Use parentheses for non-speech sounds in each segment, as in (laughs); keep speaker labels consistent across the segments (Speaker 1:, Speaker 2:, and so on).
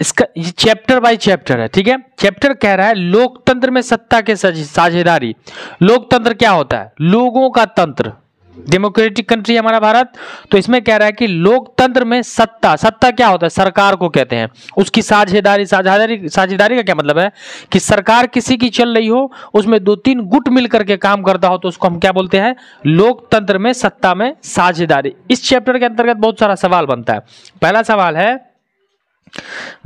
Speaker 1: इसका ये chapter by chapter है ठीक है चैप्टर कह रहा है लोकतंत्र में सत्ता के साझेदारी लोकतंत्र क्या होता है लोगों का तंत्र डेमोक्रेटिक कंट्री है हमारा भारत तो इसमें कह रहा है कि लोकतंत्र में सत्ता सत्ता क्या होता है सरकार को कहते हैं उसकी साझेदारी साझेदारी साझेदारी का क्या मतलब है कि सरकार किसी की चल रही हो उसमें दो तीन गुट मिलकर के काम करता हो तो उसको हम क्या बोलते हैं लोकतंत्र में सत्ता में साझेदारी इस चैप्टर के अंतर्गत बहुत सारा सवाल बनता है पहला सवाल है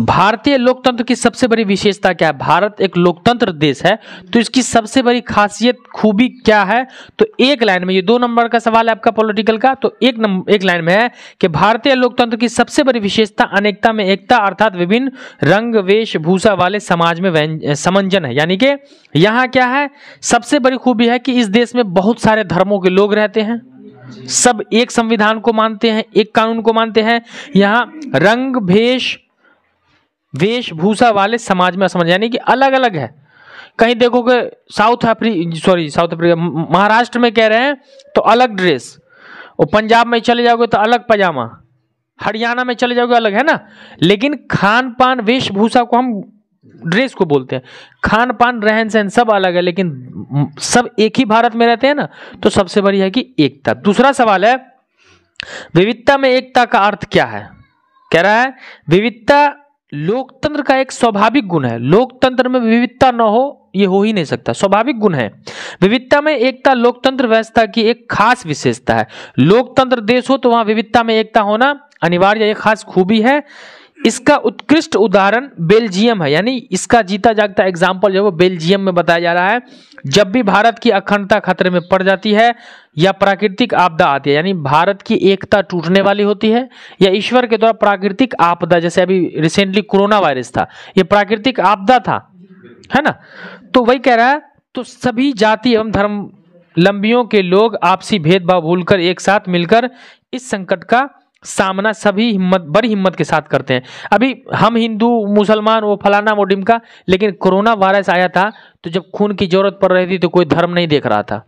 Speaker 1: भारतीय लोकतंत्र की सबसे बड़ी विशेषता क्या है भारत एक लोकतंत्र देश है तो इसकी सबसे बड़ी खासियत खूबी क्या है तो एक लाइन में ये दो नंबर का सवाल है आपका पॉलिटिकल का तो एक नंबर एक लाइन में है कि भारतीय लोकतंत्र की सबसे बड़ी विशेषता अनेकता में एकता अर्थात विभिन्न रंग वेशभूषा वाले समाज में समंजन है यानी कि यहाँ क्या है सबसे बड़ी खूबी है कि इस देश में बहुत सारे धर्मों के लोग रहते हैं सब एक संविधान को मानते हैं एक कानून को मानते हैं यहाँ रंग भेष वेशभूषा वाले समाज में समझ यानी कि अलग अलग है कहीं देखोगे साउथ अफ्री सॉरी साउथ अफ्रीका महाराष्ट्र में कह रहे हैं तो अलग ड्रेस और पंजाब में चले जाओगे तो अलग पजामा हरियाणा में चले जाओगे अलग है ना लेकिन खान पान वेशभूषा को हम ड्रेस को बोलते हैं खान पान रहन सहन सब अलग है लेकिन सब एक ही भारत में रहते हैं ना तो सबसे बड़ी है कि एकता दूसरा सवाल है विविधता में एकता का अर्थ क्या है कह रहा है विविधता लोकतंत्र का एक स्वाभाविक गुण है लोकतंत्र में विविधता न हो ये हो ही नहीं सकता स्वाभाविक गुण है विविधता में एकता लोकतंत्र व्यवस्था की एक खास विशेषता है लोकतंत्र देश हो तो वहां विविधता में एकता होना अनिवार्य एक खास खूबी है इसका उत्कृष्ट उदाहरण बेल्जियम है यानी इसका जीता जागता एग्जाम्पल जो है वो बेल्जियम में बताया जा रहा है जब भी भारत की अखंडता खतरे में पड़ जाती है या प्राकृतिक आपदा आती है यानी भारत की एकता टूटने वाली होती है या ईश्वर के द्वारा प्राकृतिक आपदा जैसे अभी रिसेंटली कोरोना वायरस था ये प्राकृतिक आपदा था है ना तो वही कह रहा है तो सभी जाति एवं धर्म लंबियों के लोग आपसी भेदभाव भूलकर एक साथ मिलकर इस संकट का सामना सभी हिम्मत बड़ी हिम्मत के साथ करते हैं अभी हम हिंदू मुसलमान वो फलाना वो डिमका लेकिन कोरोना वायरस आया था तो जब खून की जरूरत पड़ रही थी तो कोई धर्म नहीं देख रहा था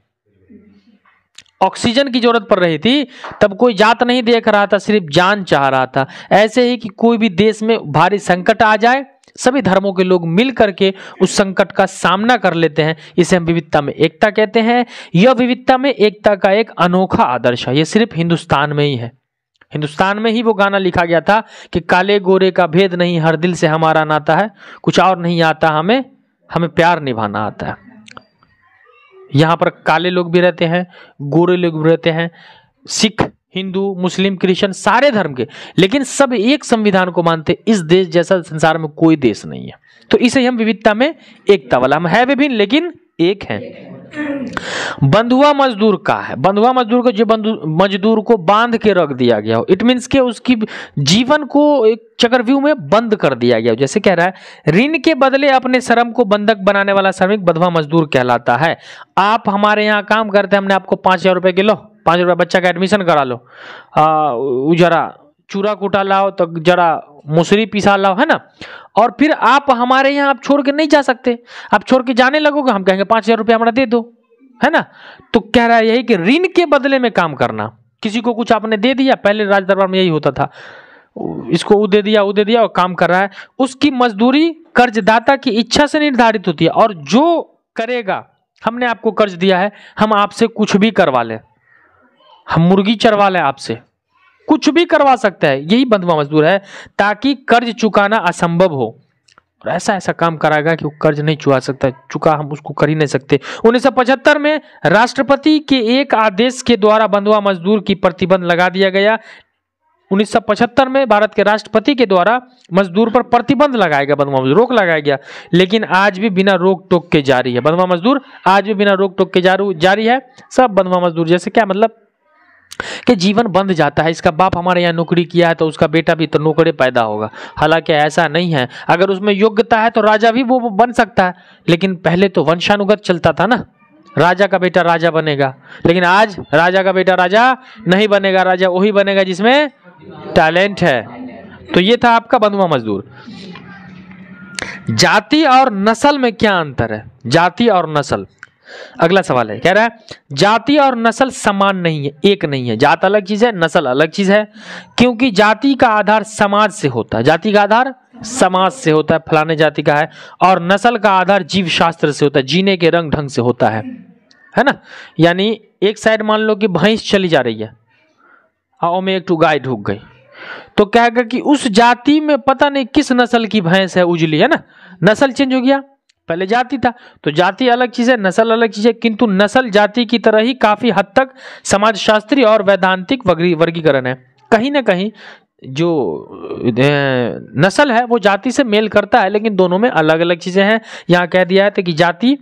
Speaker 1: ऑक्सीजन की जरूरत पड़ रही थी तब कोई जात नहीं देख रहा था सिर्फ जान चाह रहा था ऐसे ही कि कोई भी देश में भारी संकट आ जाए सभी धर्मों के लोग मिल करके उस संकट का सामना कर लेते हैं इसे हम विविधता में एकता कहते हैं यह विविधता में एकता का एक अनोखा आदर्श है यह सिर्फ हिंदुस्तान में ही है हिंदुस्तान में ही वो गाना लिखा गया था कि काले गोरे का भेद नहीं हर दिल से हमारा नाता है कुछ और नहीं आता हमें हमें प्यार निभाना आता है यहाँ पर काले लोग भी रहते हैं गोरे लोग भी रहते हैं सिख हिंदू मुस्लिम क्रिश्चियन सारे धर्म के लेकिन सब एक संविधान को मानते इस देश जैसा संसार में कोई देश नहीं है तो इसे हम विविधता में एकता वाला हम है विभिन्न लेकिन एक हैं बंधुआ मजदूर का है बंधुआ मजदूर को जो मजदूर को बांध के रख दिया गया हो इट मीन्स के उसकी जीवन को एक चक्रव्यूह में बंद कर दिया गया हो जैसे कह रहा है ऋण के बदले अपने श्रम को बंधक बनाने वाला श्रमिक बंधुआ मजदूर कहलाता है आप हमारे यहाँ काम करते हैं हमने आपको पाँच हज़ार रुपये किलो पाँच रुपये बच्चा का एडमिशन करा लो जरा चूरा कूटा लाओ तो जरा मुसरी पिसा लाओ है ना और फिर आप हमारे यहाँ आप छोड़ के नहीं जा सकते आप छोड़ के जाने लगोगे हम कहेंगे पाँच हज़ार रुपया हमारा दे दो है ना तो कह रहा है यही कि ऋण के बदले में काम करना किसी को कुछ आपने दे दिया पहले राज दरबार में यही होता था इसको वो दे दिया वो दे दिया और काम कर रहा है उसकी मजदूरी कर्जदाता की इच्छा से निर्धारित होती है और जो करेगा हमने आपको कर्ज दिया है हम आपसे कुछ भी करवा लें हम मुर्गी चरवा लें आपसे कुछ भी करवा सकता है यही बंधुआ मजदूर है ताकि कर्ज चुकाना असंभव हो और ऐसा ऐसा काम कराएगा कि वो कर्ज नहीं चुका सकता चुका हम उसको कर ही नहीं सकते उन्नीस में राष्ट्रपति के एक आदेश के द्वारा बंधुआ मजदूर की प्रतिबंध लगा दिया गया 1975 में भारत के राष्ट्रपति के द्वारा मजदूर पर प्रतिबंध लगाया गया बंधुआ मजदूर रोक लगाया गया लेकिन आज भी बिना रोक टोक के जारी है बंधुआ मजदूर आज भी बिना रोक टोक के जारी है सब बंधुआ मजदूर जैसे क्या मतलब कि जीवन बंद जाता है इसका बाप हमारे यहाँ नौकरी किया है तो उसका बेटा भी तो नौकरे पैदा होगा हालांकि ऐसा नहीं है अगर उसमें योग्यता है तो राजा भी वो बन सकता है लेकिन पहले तो वंशानुगत चलता था ना राजा का बेटा राजा बनेगा लेकिन आज राजा का बेटा राजा नहीं बनेगा राजा वही बनेगा जिसमें टैलेंट है तो ये था आपका बंधुआ मजदूर जाति और नस्ल में क्या अंतर है जाति और नस्ल अगला सवाल है कह रहा है जाति और नस्ल समान नहीं है एक नहीं है जात अलग चीज है नस्ल अलग चीज है क्योंकि जाति का आधार समाज से होता है जाति का आधार समाज से होता है फलाने जाति का है और नस्ल का आधार जीव शास्त्र से होता है जीने के रंग ढंग से होता है है ना यानी एक साइड मान लो कि भैंस चली जा रही है आओ में एक टू गाय ढूक गई तो कहेगा कि उस जाति में पता नहीं किस नस्ल की भैंस है उजली है ना नस्ल चेंज हो गया पहले जाति था तो जाति अलग चीज़ है नस्ल अलग चीज़ है किंतु नस्ल जाति की तरह ही काफ़ी हद तक समाजशास्त्री और वैधांतिक वर्गीकरण है कहीं ना कहीं जो नस्ल है वो जाति से मेल करता है लेकिन दोनों में अलग अलग चीज़ें हैं यहाँ कह दिया है कि जाति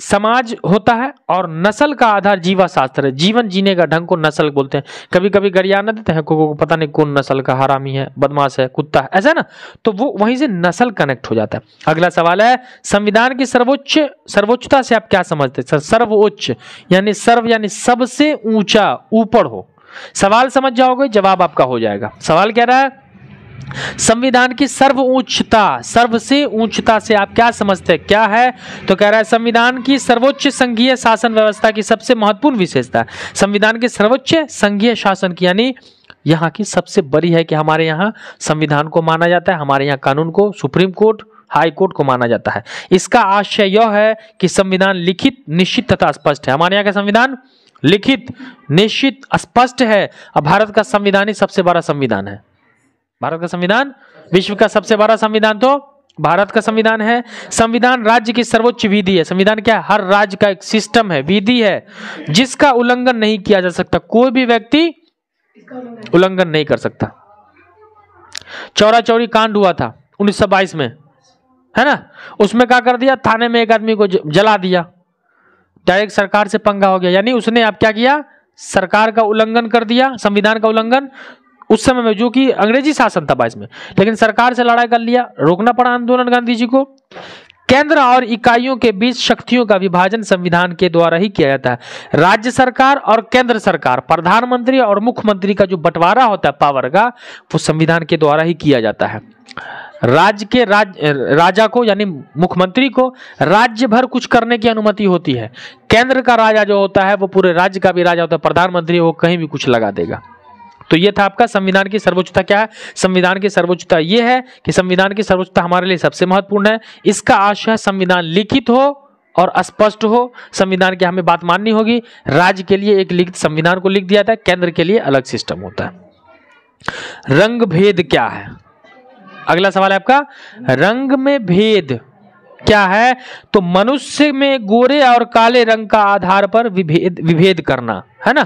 Speaker 1: समाज होता है और नस्ल का आधार जीवा शास्त्र है जीवन जीने का ढंग को नस्ल बोलते हैं कभी कभी गरियाना देते हैं को पता नहीं कौन नस्ल का हरामी है बदमाश है कुत्ता है ऐसा ना तो वो वहीं से नस्ल कनेक्ट हो जाता है अगला सवाल है संविधान की सर्वोच्च सर्वोच्चता से आप क्या समझते हैं सर्वोच्च यानी सर्व यानी सबसे ऊंचा ऊपर हो सवाल समझ जाओगे जवाब आपका हो जाएगा सवाल कह रहा है संविधान की सर्व उच्चता सर्व से उच्चता से आप क्या समझते हैं क्या है तो कह रहा है संविधान की सर्वोच्च संघीय शासन व्यवस्था की सबसे महत्वपूर्ण विशेषता संविधान के सर्वोच्च संघीय शासन की यानी यहाँ की सबसे बड़ी है कि हमारे यहाँ संविधान को माना जाता है हमारे यहाँ कानून को सुप्रीम कोर्ट हाई कोर्ट को माना जाता है इसका आशय यह है कि संविधान लिखित निश्चित तथा स्पष्ट है हमारे यहाँ का संविधान लिखित निश्चित स्पष्ट है अब भारत का संविधान ही सबसे बड़ा संविधान है भारत का संविधान विश्व का सबसे बड़ा संविधान तो भारत का संविधान है संविधान राज्य की सर्वोच्च विधि है संविधान क्या है हर राज्य का एक सिस्टम है विधि है जिसका उल्लंघन नहीं किया जा सकता कोई भी व्यक्ति उल्लंघन नहीं कर सकता चौरा चौरी कांड हुआ था 1922 में है ना उसमें क्या कर दिया थाने में एक आदमी को जला दिया डायरेक्ट सरकार से पंगा हो गया यानी उसने आप क्या किया सरकार का उल्लंघन कर दिया संविधान का उल्लंघन उस समय में जो कि अंग्रेजी शासन था बाईस में लेकिन सरकार से लड़ाई कर लिया रोकना पड़ा आंदोलन गांधी जी को केंद्र और इकाइयों के बीच शक्तियों का विभाजन संविधान के द्वारा ही किया जाता है राज्य सरकार और केंद्र सरकार प्रधानमंत्री और मुख्यमंत्री का जो बंटवारा होता है पावर का वो संविधान के द्वारा ही किया जाता है राज्य के राज राजा को यानी मुख्यमंत्री को राज्य भर कुछ करने की अनुमति होती है केंद्र का राजा जो होता है वो पूरे राज्य का भी राजा होता है प्रधानमंत्री वो कहीं भी कुछ लगा देगा तो ये था आपका संविधान की सर्वोच्चता क्या है संविधान की सर्वोच्चता ये है कि संविधान की सर्वोच्चता हमारे लिए सबसे महत्वपूर्ण है इसका आशय संविधान लिखित हो और स्पष्ट हो संविधान की हमें बात माननी होगी राज्य के लिए एक लिखित संविधान को लिख दिया था केंद्र के लिए अलग सिस्टम होता है रंग भेद क्या है अगला सवाल है आपका रंग में भेद क्या है तो मनुष्य में गोरे और काले रंग का आधार पर विभेद विभेद करना है ना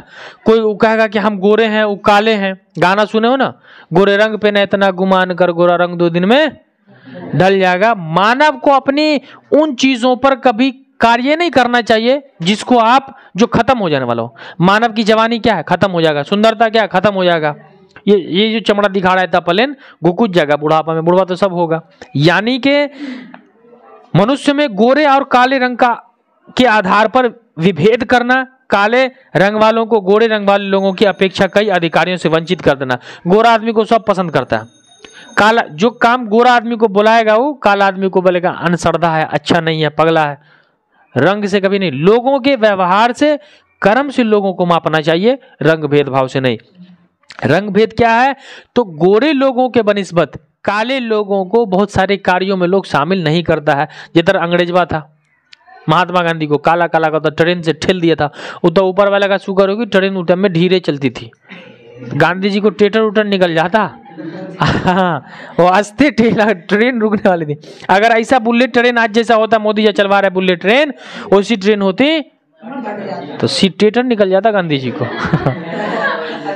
Speaker 1: कोई कहेगा कि हम गोरे हैं वो काले हैं गाना सुने हो ना गोरे रंग पे न इतना गुमान कर गोरा रंग दो दिन में ढल जाएगा मानव को अपनी उन चीजों पर कभी कार्य नहीं करना चाहिए जिसको आप जो खत्म हो जाने वाला हो मानव की जवानी क्या है खत्म हो जाएगा सुंदरता क्या है खत्म हो जाएगा ये ये जो चमड़ा दिखा रहा था पलेन कुछ जाएगा बुढ़ापा में बुढ़वा तो सब होगा यानी के मनुष्य में गोरे और काले रंग का के आधार पर विभेद करना काले रंग वालों को गोरे रंग वाले लोगों की अपेक्षा कई अधिकारियों से वंचित कर देना गोरा आदमी को सब पसंद करता है काला जो काम गोरा आदमी को बुलाएगा वो काला आदमी को बोलेगा अनसरदा है अच्छा नहीं है पगला है रंग से कभी नहीं लोगों के व्यवहार से कर्म से लोगों को मापना चाहिए रंग भेदभाव से नहीं रंग भेद क्या है तो गोरे लोगों के बनिस्बत काले लोगों को बहुत सारे कार्यों में लोग शामिल नहीं करता है जिधर अंग्रेजवा था महात्मा गांधी को काला काला का तो ट्रेन से ठेल दिया था उतर ऊपर वाला का शुगर होगी ट्रेन उठा में ढीरे चलती थी गांधी जी को टेटर उटर निकल जाता हाँ, वो अस्ते ठेला ट्रेन रुकने वाली थी अगर ऐसा बुलेट ट्रेन आज जैसा होता मोदी जी चलवा रहे बुलेट ट्रेन उसी ट्रेन होती तो सीट टेटर निकल जाता गांधी जी को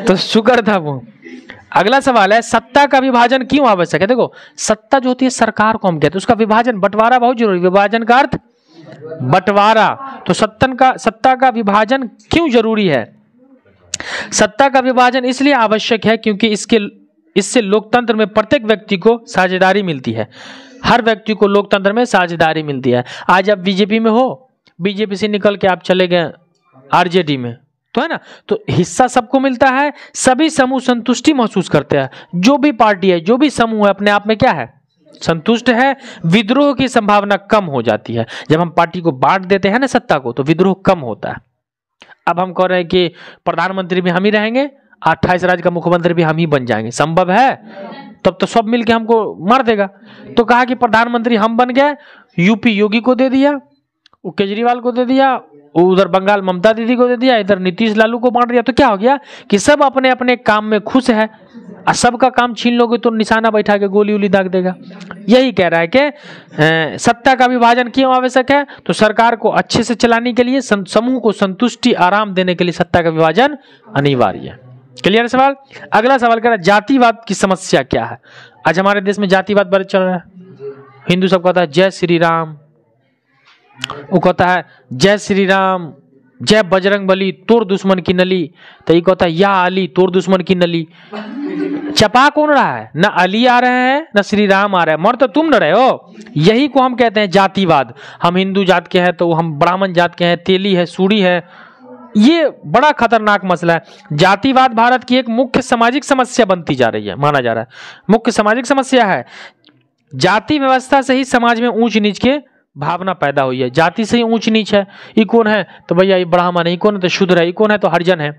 Speaker 1: तो शुगर था वो अगला सवाल है सत्ता का विभाजन क्यों आवश्यक है देखो सत्ता जो होती है सरकार को हम कहते हैं उसका विभाजन बंटवारा बहुत जरूरी विभाजन का अर्थ बंटवारा तो सत्तन का सत्ता का विभाजन क्यों जरूरी है सत्ता का विभाजन इसलिए आवश्यक है क्योंकि इसके इससे लोकतंत्र में प्रत्येक व्यक्ति को साझेदारी मिलती है हर व्यक्ति को लोकतंत्र में साझेदारी मिलती है आज आप बीजेपी में हो बीजेपी से निकल के आप चले गए आरजेडी में तो है ना तो हिस्सा सबको मिलता है सभी समूह संतुष्टि महसूस करते हैं जो भी पार्टी है जो भी समूह है अपने आप में क्या है संतुष्ट है विद्रोह की संभावना कम हो जाती है जब हम पार्टी को बांट देते हैं ना सत्ता को तो विद्रोह कम होता है अब हम कह रहे हैं कि प्रधानमंत्री भी हम ही रहेंगे अट्ठाईस राज्य का मुख्यमंत्री भी हम ही बन जाएंगे संभव है तब तो सब मिलके हमको मार देगा तो कहा कि प्रधानमंत्री हम बन गए यूपी योगी को दे दिया केजरीवाल को दे दिया उधर बंगाल ममता दीदी को दे दिया इधर नीतीश लालू को बांट दिया तो क्या हो गया कि सब अपने अपने काम में खुश है और सबका काम छीन लोगे तो निशाना बैठा के गोली उली दाग देगा यही कह रहा है कि सत्ता का विभाजन क्यों आवश्यक है तो सरकार को अच्छे से चलाने के लिए समूह को संतुष्टि आराम देने के लिए सत्ता का विभाजन अनिवार्य है क्लियर है सवाल अगला सवाल कह रहा है जातिवाद की समस्या क्या है आज हमारे देश में जातिवाद बड़े चल रहा है हिंदू सब कहता है जय श्री राम वो कहता है जय श्री राम जय बजरंग बली तोर दुश्मन की नली तो ये कहता है या अली तोर दुश्मन की नली चपा कौन रहा है ना अली आ रहे हैं ना श्री राम आ रहे हैं मर तो तुम न रहे हो यही को हम कहते हैं जातिवाद हम हिंदू जात के हैं तो हम ब्राह्मण जात के हैं तेली है सूरी है ये बड़ा खतरनाक मसला है जातिवाद भारत की एक मुख्य सामाजिक समस्या बनती जा रही है माना जा रहा है मुख्य सामाजिक समस्या है जाति व्यवस्था से ही समाज में ऊंच नीच के भावना पैदा हुई है जाति से ही ऊंच नीच है ये कौन है तो भैया ये ब्राह्मण है ये कौन है तो शुद्ध है ये कौन है तो हरिजन है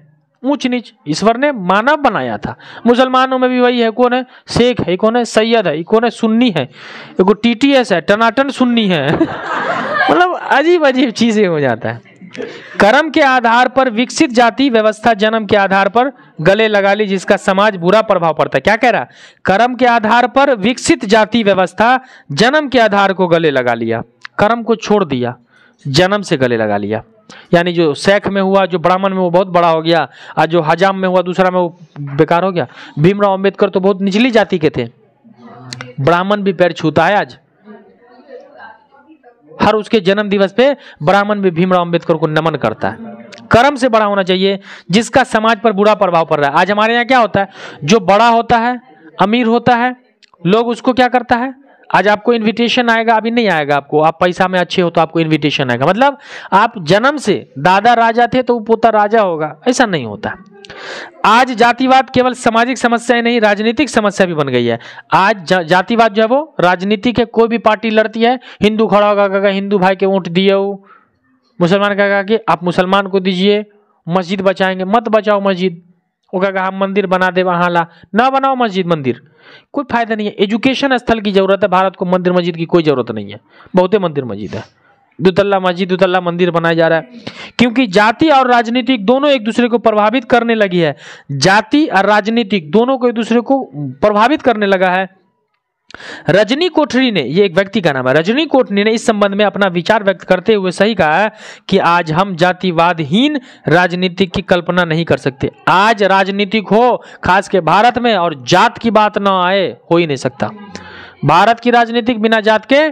Speaker 1: ऊंच नीच ईश्वर ने मानव बनाया था मुसलमानों में भी वही है कौन है शेख है कौन है सैयद है कौन है सुन्नी है एगो टीटीएस है टनाटन सुन्नी है (laughs) मतलब अजीब अजीब चीजें हो जाता है कर्म के आधार पर विकसित जाति व्यवस्था जन्म के आधार पर गले लगा ली जिसका समाज बुरा प्रभाव पड़ता है क्या कह रहा कर्म के आधार पर विकसित जाति व्यवस्था जन्म के आधार को गले लगा लिया कर्म को छोड़ दिया जन्म से गले लगा लिया यानी जो सैख में हुआ जो ब्राह्मण में वो बहुत बड़ा हो गया और जो हजाम में हुआ दूसरा में वो बेकार हो गया भीमराव अम्बेडकर तो बहुत निचली जाति के थे ब्राह्मण भी पैर छूता है आज हर उसके जन्म दिवस पे ब्राह्मण भी भीमराव अम्बेडकर को नमन करता है कर्म से बड़ा होना चाहिए जिसका समाज पर बुरा प्रभाव पड़ रहा है आज हमारे यहाँ क्या होता है जो बड़ा होता है अमीर होता है लोग उसको क्या करता है आज आपको इनविटेशन आएगा अभी नहीं आएगा आपको आप पैसा में अच्छे हो तो आपको इनविटेशन आएगा मतलब आप जन्म से दादा राजा थे तो वो पोता राजा होगा ऐसा नहीं होता आज जातिवाद केवल सामाजिक समस्याएं नहीं राजनीतिक समस्या भी बन गई है आज जा, जातिवाद जो है वो राजनीति के कोई भी पार्टी लड़ती है हिंदू खड़ा होगा कहेगा हिंदू भाई के ऊँट दिए हो मुसलमान कहेगा कि आप मुसलमान को दीजिए मस्जिद बचाएंगे मत बचाओ मस्जिद वो कहेगा हम मंदिर बना दे वहाँ ला ना बनाओ मस्जिद मंदिर कोई फायदा नहीं है एजुकेशन स्थल की जरूरत है भारत को मंदिर मस्जिद की कोई जरूरत नहीं है बहुते मंदिर मस्जिद है दुतल्ला मस्जिद दुतल्ला मंदिर बनाया जा रहा है क्योंकि जाति और राजनीतिक दोनों एक दूसरे को प्रभावित करने लगी है जाति और राजनीतिक दोनों को एक दूसरे को प्रभावित करने लगा है रजनी कोठरी ने ये एक व्यक्ति का नाम है रजनी कोठरी ने इस संबंध में अपना विचार व्यक्त करते हुए सही कहा है कि आज हम जातिवादहीन राजनीति की कल्पना नहीं कर सकते आज राजनीतिक हो खास के भारत में और जात की बात ना आए हो ही नहीं सकता भारत की राजनीतिक बिना जात के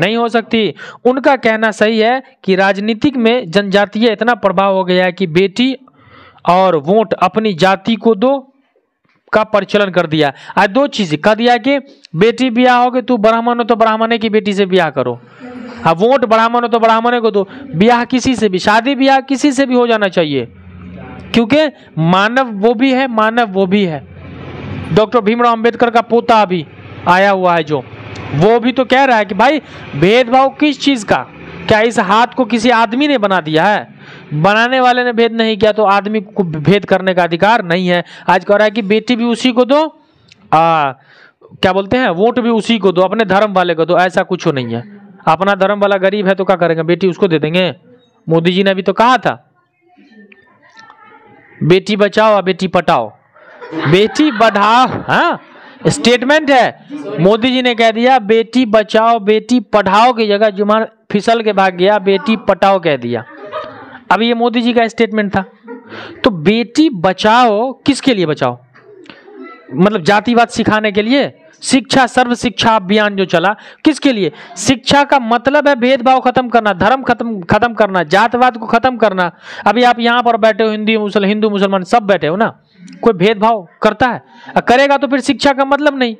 Speaker 1: नहीं हो सकती उनका कहना सही है कि राजनीतिक में जनजातीय इतना प्रभाव हो गया है कि बेटी और वोट अपनी जाति को दो का प्रचलन कर दिया आज दो चीज कह दिया कि बेटी ब्याह होगी तू तो ब्राह्मण हो तो ब्राह्मण की बेटी से ब्याह करो अब वोट ब्राह्मण हो तो ब्राह्मण को दो ब्याह किसी से भी शादी ब्याह किसी से भी हो जाना चाहिए क्योंकि मानव वो भी है मानव वो भी है डॉक्टर भीमराव अंबेडकर का पोता अभी आया हुआ है जो वो भी तो कह रहा है कि भाई भेदभाव किस चीज़ का क्या इस हाथ को किसी आदमी ने बना दिया है बनाने वाले ने भेद नहीं किया तो आदमी को भेद करने का अधिकार नहीं है आज कह रहा है कि बेटी भी उसी को दो आ, क्या बोलते हैं वोट भी उसी को दो अपने धर्म वाले को दो ऐसा कुछ नहीं है अपना धर्म वाला गरीब है तो क्या करेंगे बेटी उसको दे देंगे मोदी जी ने अभी तो कहा था बेटी बचाओ और बेटी पटाओ बेटी बढ़ाओ हाँ स्टेटमेंट है मोदी जी ने कह दिया बेटी बचाओ बेटी पढ़ाओ की जगह जुमान फिसल के भाग गया बेटी पटाओ कह दिया अब ये मोदी जी का स्टेटमेंट था तो बेटी बचाओ किसके लिए बचाओ मतलब जातिवाद सिखाने के लिए शिक्षा सर्व शिक्षा अभियान जो चला किसके लिए शिक्षा का मतलब है भेदभाव खत्म करना धर्म खत्म खत्म करना जातवाद को खत्म करना अभी आप यहां पर बैठे हो हिंदी मुसल हिंदू मुसलमान सब बैठे हो ना कोई भेदभाव करता है करेगा तो फिर शिक्षा का मतलब नहीं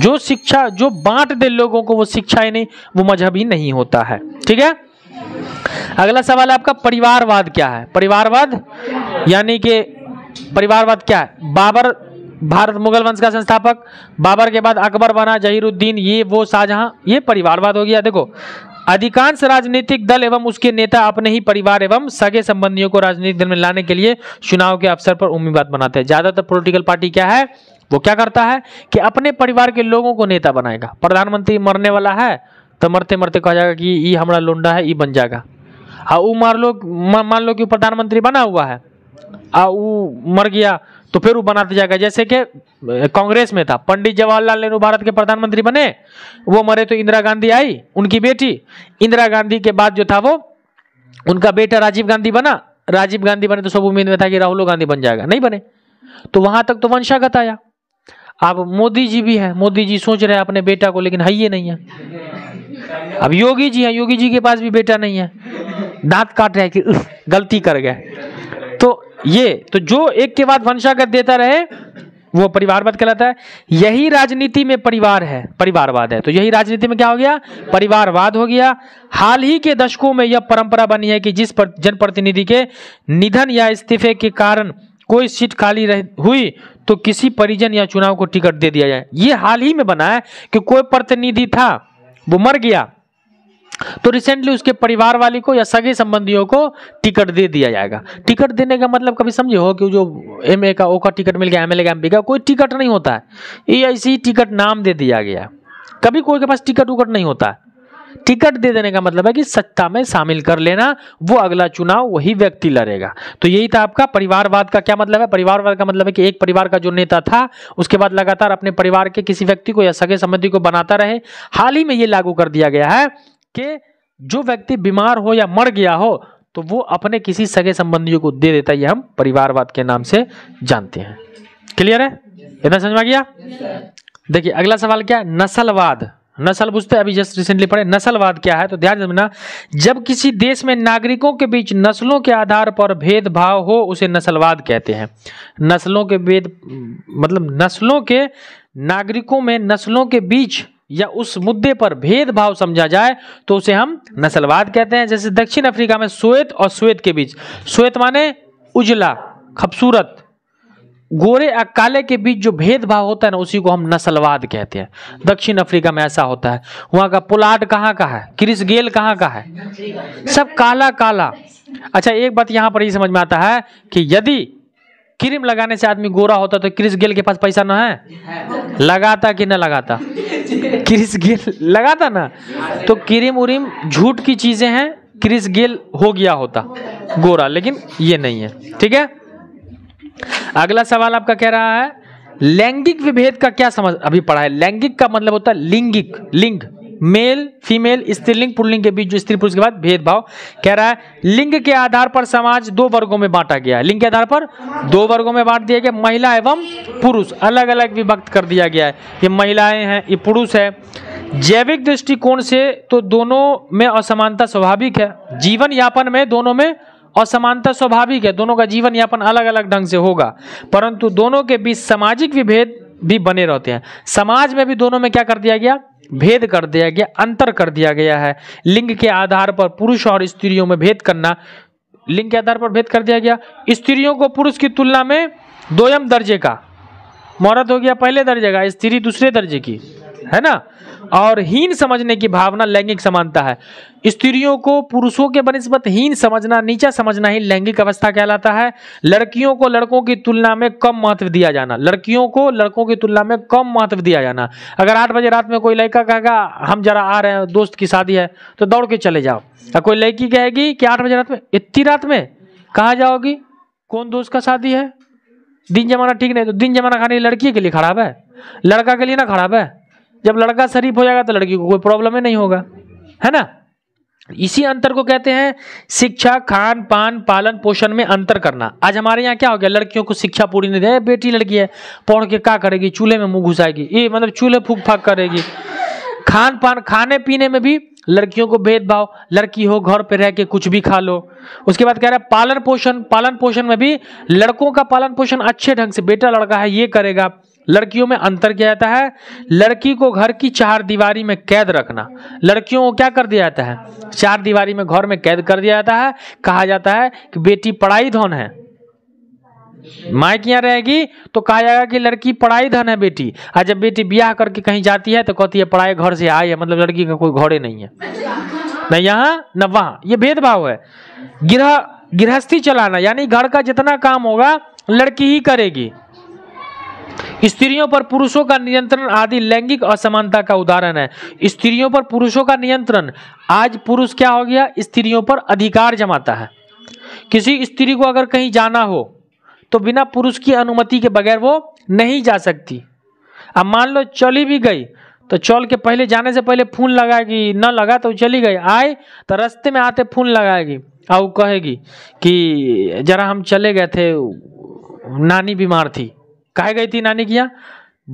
Speaker 1: जो शिक्षा जो बांट दे लोगों को वो शिक्षा ही नहीं वो मजहब ही नहीं होता है ठीक है अगला सवाल आपका परिवारवाद क्या है परिवारवाद यानी कि परिवारवाद क्या है बाबर भारत मुगल वंश का संस्थापक बाबर के बाद अकबर बना जहीरुद्दीन ये वो शाहजहां ये परिवारवाद हो गया देखो अधिकांश राजनीतिक दल एवं उसके नेता अपने ही परिवार एवं सगे संबंधियों को राजनीतिक दल में लाने के लिए चुनाव के अवसर पर उम्मीदवार बनाते हैं ज्यादातर पॉलिटिकल पार्टी क्या है वो क्या करता है कि अपने परिवार के लोगों को नेता बनाएगा प्रधानमंत्री मरने वाला है तो मरते मरते कहा जाएगा कि ये हमारा लोंडा है ये बन जाएगा आ वो मार लो मान लो कि प्रधानमंत्री बना हुआ है आ वो मर गया तो फिर वो बनाते जाएगा जैसे कि कांग्रेस में था पंडित जवाहरलाल नेहरू भारत के प्रधानमंत्री बने वो मरे तो इंदिरा गांधी आई उनकी बेटी इंदिरा गांधी के बाद जो था वो उनका बेटा राजीव गांधी बना राजीव गांधी बने तो सब उम्मीद में था कि राहुल गांधी बन जाएगा नहीं बने तो वहां तक तो वंशागत आया अब मोदी जी भी है मोदी जी सोच रहे हैं अपने बेटा को लेकिन है ये नहीं है अब योगी जी हैं योगी जी के पास भी बेटा नहीं है दांत काट रहे हैं कि गलती कर गए तो ये तो जो एक के बाद वंशागत देता रहे वो परिवारवाद कहलाता है यही राजनीति में परिवार है परिवारवाद है तो यही राजनीति में क्या हो गया परिवारवाद हो गया हाल ही के दशकों में यह परंपरा बनी है कि जिस पर जनप्रतिनिधि के निधन या इस्तीफे के कारण कोई सीट खाली रह हुई तो किसी परिजन या चुनाव को टिकट दे दिया जाए ये हाल ही में बना है कि कोई प्रतिनिधि था वो मर गया तो रिसेंटली उसके परिवार वाली को या सगे संबंधियों को टिकट दे दिया जाएगा टिकट देने का मतलब कभी समझे हो कि जो एम का ओ का टिकट मिल गया एम एल का एम का कोई टिकट नहीं होता है ए ऐसी टिकट नाम दे दिया गया कभी कोई के पास टिकट उकट नहीं होता टिकट दे देने का मतलब है कि सत्ता में शामिल कर लेना वो अगला चुनाव वही व्यक्ति लड़ेगा तो यही था आपका परिवारवाद का क्या मतलब है परिवारवाद का मतलब है कि एक परिवार का जो नेता था उसके बाद लगातार अपने परिवार के किसी व्यक्ति को या सगे संबंधी को बनाता रहे हाल ही में ये लागू कर दिया गया है कि जो व्यक्ति बीमार हो या मर गया हो तो वो अपने किसी सगे संबंधियों को दे देता है ये हम परिवारवाद के नाम से जानते हैं क्लियर है इतना समझ में आ गया देखिए अगला सवाल क्या है नस्लवाद नस्ल बुझते अभी जस्ट रिसेंटली पढ़े नस्लवाद क्या है तो ध्यान देना जब किसी देश में नागरिकों के बीच नस्लों के आधार पर भेदभाव हो उसे नस्लवाद कहते हैं नस्लों के भेद मतलब नस्लों के नागरिकों में नस्लों के बीच या उस मुद्दे पर भेदभाव समझा जाए तो उसे हम नस्लवाद कहते हैं जैसे दक्षिण अफ्रीका में श्वेत और श्वेत के बीच श्वेत माने उजला खूबसूरत गोरे और काले के बीच जो भेदभाव होता है ना उसी को हम नस्लवाद कहते हैं दक्षिण अफ्रीका में ऐसा होता है वहाँ का पुलाट कहाँ का है क्रिस गेल कहाँ का है सब काला काला अच्छा एक बात यहाँ पर ये समझ में आता है कि यदि क्रीम लगाने से आदमी गोरा होता तो क्रिस गेल के पास पैसा ना है लगाता कि न लगाता क्रिस गेल लगा था ना तो क्रीम उरीम झूठ की चीजें हैं क्रिस गेल हो गया होता गोरा लेकिन ये नहीं है ठीक है अगला सवाल आपका कह रहा है लैंगिक विभेद का क्या समझ अभी पढ़ा है लैंगिक का मतलब होता है लिंगिक लिंग मेल फीमेल स्त्रीलिंग पुल्लिंग के बीच जो स्त्री पुरुष के बाद भेदभाव कह रहा है लिंग के आधार पर समाज दो वर्गों में बांटा गया है लिंग के आधार पर दो वर्गों में बांट दिया गया महिला एवं पुरुष अलग अलग विभक्त कर दिया गया है ये महिलाएं हैं ये पुरुष है जैविक दृष्टिकोण से तो दोनों में असमानता स्वाभाविक है जीवन यापन में दोनों में असमानता स्वाभाविक है दोनों का जीवन यापन अलग अलग ढंग से होगा परंतु दोनों के बीच सामाजिक विभेद भी बने रहते हैं समाज में भी दोनों में क्या कर दिया गया भेद कर दिया गया अंतर कर दिया गया है लिंग के आधार पर पुरुष और स्त्रियों में भेद करना लिंग के आधार पर भेद कर दिया गया स्त्रियों को पुरुष की तुलना में दोयम दर्जे का मौरत हो गया पहले दर्जे का स्त्री दूसरे दर्जे की है ना और हीन समझने की भावना लैंगिक समानता है स्त्रियों को पुरुषों के बनस्बत हीन समझना नीचा समझना ही लैंगिक अवस्था कहलाता है लड़कियों को लड़कों की तुलना में कम महत्व दिया जाना लड़कियों को लड़कों की तुलना में कम महत्व दिया जाना अगर आठ बजे रात में कोई लड़का कहेगा हम जरा आ रहे हैं दोस्त की शादी है तो दौड़ के चले जाओ और कोई लड़की कहेगी कि आठ बजे रात में इतनी रात में कहाँ जाओगी कौन दोस्त का शादी है दिन जमाना ठीक नहीं तो दिन जमाना खाने लड़की के लिए खराब है लड़का के लिए ना खराब है जब लड़का शरीफ हो जाएगा तो लड़की को कोई प्रॉब्लम ही नहीं होगा है ना इसी अंतर को कहते हैं शिक्षा खान पान पालन पोषण में अंतर करना आज हमारे यहाँ क्या हो गया लड़कियों को शिक्षा पूरी नहीं दे बेटी लड़की है पढ़ के क्या करेगी चूल्हे में मुंह घुसाएगी ये मतलब चूल्हे फूक फाक करेगी खान पान खाने पीने में भी लड़कियों को भेदभाव लड़की हो घर पे रह के कुछ भी खा लो उसके बाद कह रहा है पालन पोषण पालन पोषण में भी लड़कों का पालन पोषण अच्छे ढंग से बेटा लड़का है ये करेगा लड़कियों में अंतर किया जाता है लड़की को घर की चार दीवारी में कैद रखना लड़कियों को क्या कर दिया जाता है चार दीवारी में घर में कैद कर दिया जाता है कहा जाता है कि बेटी पढ़ाई धन है माइक रहेगी तो कहा जाएगा कि लड़की पढ़ाई धन है बेटी और जब बेटी ब्याह करके कहीं जाती है तो कहती है पढ़ाई घर से आई है मतलब लड़की का कोई घोड़े नहीं है न यहाँ न वहाँ ये भेदभाव है गृह गिरह, गृहस्थी चलाना यानी घर का जितना काम होगा लड़की ही करेगी स्त्रियों पर पुरुषों का नियंत्रण आदि लैंगिक असमानता का उदाहरण है स्त्रियों पर पुरुषों का नियंत्रण आज पुरुष क्या हो गया स्त्रियों पर अधिकार जमाता है किसी स्त्री को अगर कहीं जाना हो तो बिना पुरुष की अनुमति के बगैर वो नहीं जा सकती अब मान लो चली भी गई तो चल के पहले जाने से पहले फोन लगाएगी न लगा तो चली गई आए तो रास्ते में आते फोन लगाएगी और कहेगी कि जरा हम चले गए थे नानी बीमार थी कहे गई थी नानी की यहाँ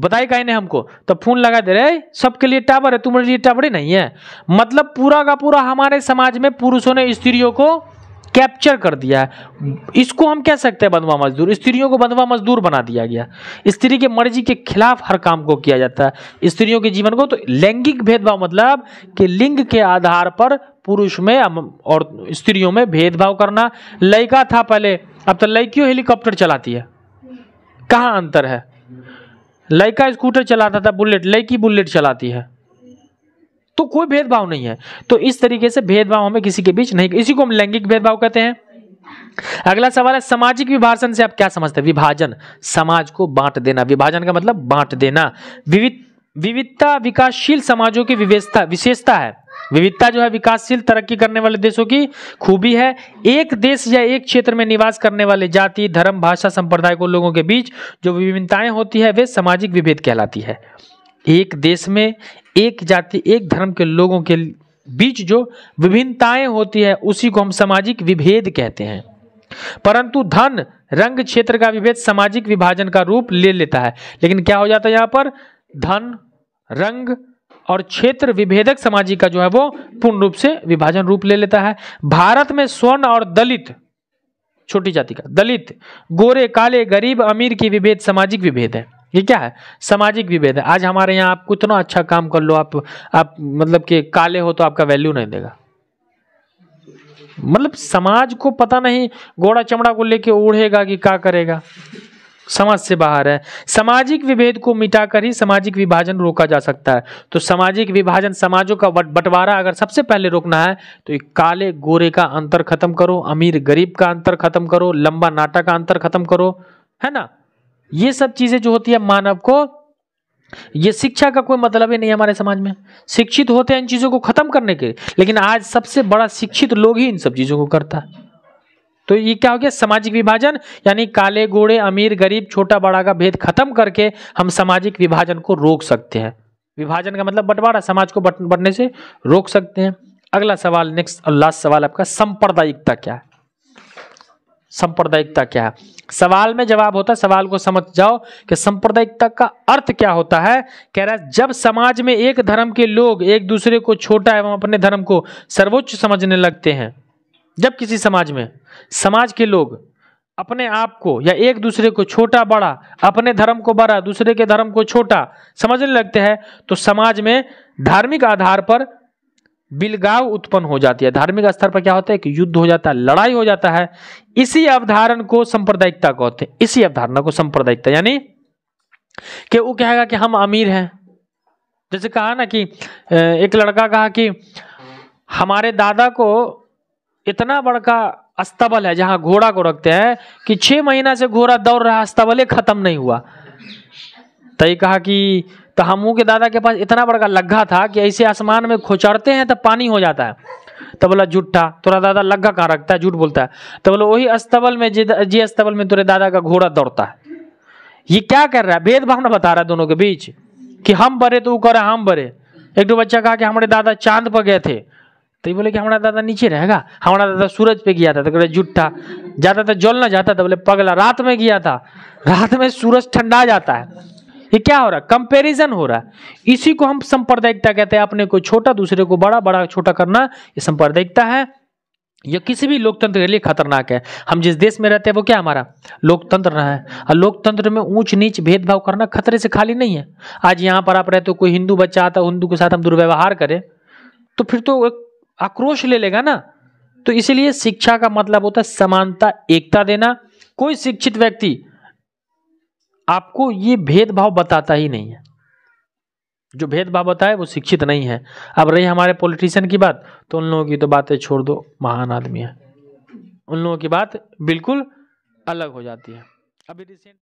Speaker 1: बताई कहीं ने हमको तो फोन लगा दे रहे सबके लिए टावर है तुम्हारे लिए ही नहीं है मतलब पूरा का पूरा हमारे समाज में पुरुषों ने स्त्रियों को कैप्चर कर दिया है इसको हम कह सकते हैं बंधवा मजदूर स्त्रियों को बंधवा मजदूर बना दिया गया स्त्री के मर्जी के खिलाफ हर काम को किया जाता है स्त्रियों के जीवन को तो लैंगिक भेदभाव मतलब कि लिंग के आधार पर पुरुष में और स्त्रियों में भेदभाव करना लड़का था पहले अब तो लड़कियों हेलीकॉप्टर चलाती है कहाँ अंतर है लड़का स्कूटर चलाता था बुलेट लड़की बुलेट चलाती है तो कोई भेदभाव नहीं है तो इस तरीके से भेदभाव हमें किसी के बीच नहीं इसी को हम लैंगिक भेदभाव कहते हैं अगला सवाल है सामाजिक विभाजन से आप क्या समझते हैं विभाजन समाज को बांट देना विभाजन का मतलब बांट देना विविध विविधता विकासशील समाजों की विवेशता विशेषता है विविधता जो है विकासशील तरक्की करने वाले देशों की खूबी है एक देश या एक क्षेत्र में निवास करने वाले जाति धर्म भाषा संप्रदाय को लोगों के बीच जो विभिन्नताएं होती है वे सामाजिक विभेद कहलाती है एक देश में एक जाति एक धर्म के लोगों के बीच जो विभिन्नताएं होती है उसी को हम सामाजिक विभेद कहते हैं परंतु धन रंग क्षेत्र का विभेद सामाजिक विभाजन का रूप ले लेता है लेकिन क्या हो जाता है यहाँ पर धन रंग और क्षेत्र विभेदक समाजी का जो है वो पूर्ण रूप से विभाजन रूप ले लेता है भारत में स्वर्ण और दलित छोटी जाति का दलित गोरे काले गरीब अमीर की विभेद सामाजिक विभेद है ये क्या है सामाजिक विभेद है आज हमारे यहाँ आप कितना अच्छा काम कर लो आप आप मतलब कि काले हो तो आपका वैल्यू नहीं देगा मतलब समाज को पता नहीं गोड़ा चमड़ा को लेके उड़ेगा कि क्या करेगा समाज से बाहर है सामाजिक विभेद को मिटाकर ही सामाजिक विभाजन रोका जा सकता है तो सामाजिक विभाजन समाजों का बंटवारा अगर सबसे पहले रोकना है तो काले गोरे का अंतर खत्म करो अमीर गरीब का अंतर खत्म करो लंबा नाटा का अंतर खत्म करो है ना ये सब चीजें जो होती है मानव को ये शिक्षा का कोई मतलब ही नहीं है हमारे समाज में शिक्षित होते हैं इन चीज़ों को खत्म करने के लेकिन आज सबसे बड़ा शिक्षित लोग ही इन सब चीज़ों को करता है तो ये क्या हो गया सामाजिक विभाजन यानी काले गोड़े अमीर गरीब छोटा बड़ा का भेद खत्म करके हम सामाजिक विभाजन को रोक सकते हैं विभाजन का मतलब बंटवारा समाज को बढ़ने से रोक सकते हैं अगला सवाल नेक्स्ट और लास्ट सवाल आपका सांप्रदायिकता क्या है सांप्रदायिकता क्या है सवाल में जवाब होता है सवाल को समझ जाओ कि सांप्रदायिकता का अर्थ क्या होता है कह रहा है जब समाज में एक धर्म के लोग एक दूसरे को छोटा एवं अपने धर्म को सर्वोच्च समझने लगते हैं जब किसी समाज में समाज के लोग अपने आप को या एक दूसरे को छोटा बड़ा अपने धर्म को बड़ा दूसरे के धर्म को छोटा समझने लगते हैं तो समाज में धार्मिक आधार पर बिलगाव उत्पन्न हो जाती है धार्मिक स्तर पर क्या होता है कि युद्ध हो जाता है लड़ाई हो जाता है इसी अवधारण को सांप्रदायिकता कहते हैं इसी अवधारणा को सांप्रदायिकता यानी कि वो कहेगा कि हम अमीर हैं जैसे कहा ना कि एक लड़का कहा कि हमारे दादा को इतना बड़का अस्तबल है जहां घोड़ा को रखते हैं कि छह महीना से घोड़ा दौड़ रहा अस्तबले खत्म नहीं हुआ तो कहा कि तो हमू के दादा के पास इतना बड़का लग्घा था कि ऐसे आसमान में खोचड़ते हैं तो पानी हो जाता है तो बोला झूठा तोरा दादा लग्घा कहाँ रखता है झूठ बोलता है तो बोला वही अस्तबल में जे अस्तबल में तुरे दादा का घोड़ा दौड़ता है ये क्या कर रहा है भेदभावना बता रहा है दोनों के बीच कि हम बड़े तो वो करे हम बड़े एक दो बच्चा कहा कि हमारे दादा चांद पर गए थे तो ये बोले कि हमारा दादा नीचे रहेगा हमारा दादा सूरज पे गया था तो बोले जुट्ठा जाता था तो जल ना जाता था बोले पगला रात में गया था रात में सूरज ठंडा जाता है ये क्या हो रहा है कंपेरिजन हो रहा है इसी को हम सांप्रदायिकता कहते हैं अपने को छोटा दूसरे को बड़ा बड़ा छोटा करना ये सांप्रदायिकता है यह किसी भी लोकतंत्र के लिए खतरनाक है हम जिस देश में रहते हैं वो क्या हमारा लोकतंत्र रहा है और लोकतंत्र में ऊंच नीच भेदभाव करना खतरे से खाली नहीं है आज यहाँ पर आप रहते हो कोई हिंदू बच्चा आता हिंदू के साथ हम दुर्व्यवहार करें तो फिर तो एक आक्रोश ले लेगा ना तो इसलिए शिक्षा का मतलब होता है समानता एकता देना कोई शिक्षित व्यक्ति आपको ये भेदभाव बताता ही नहीं है जो भेदभाव बताए वो शिक्षित नहीं है अब रही हमारे पॉलिटिशियन की बात तो उन लोगों की तो बातें छोड़ दो महान आदमी है उन लोगों की बात बिल्कुल अलग हो जाती है अभी रिसेंट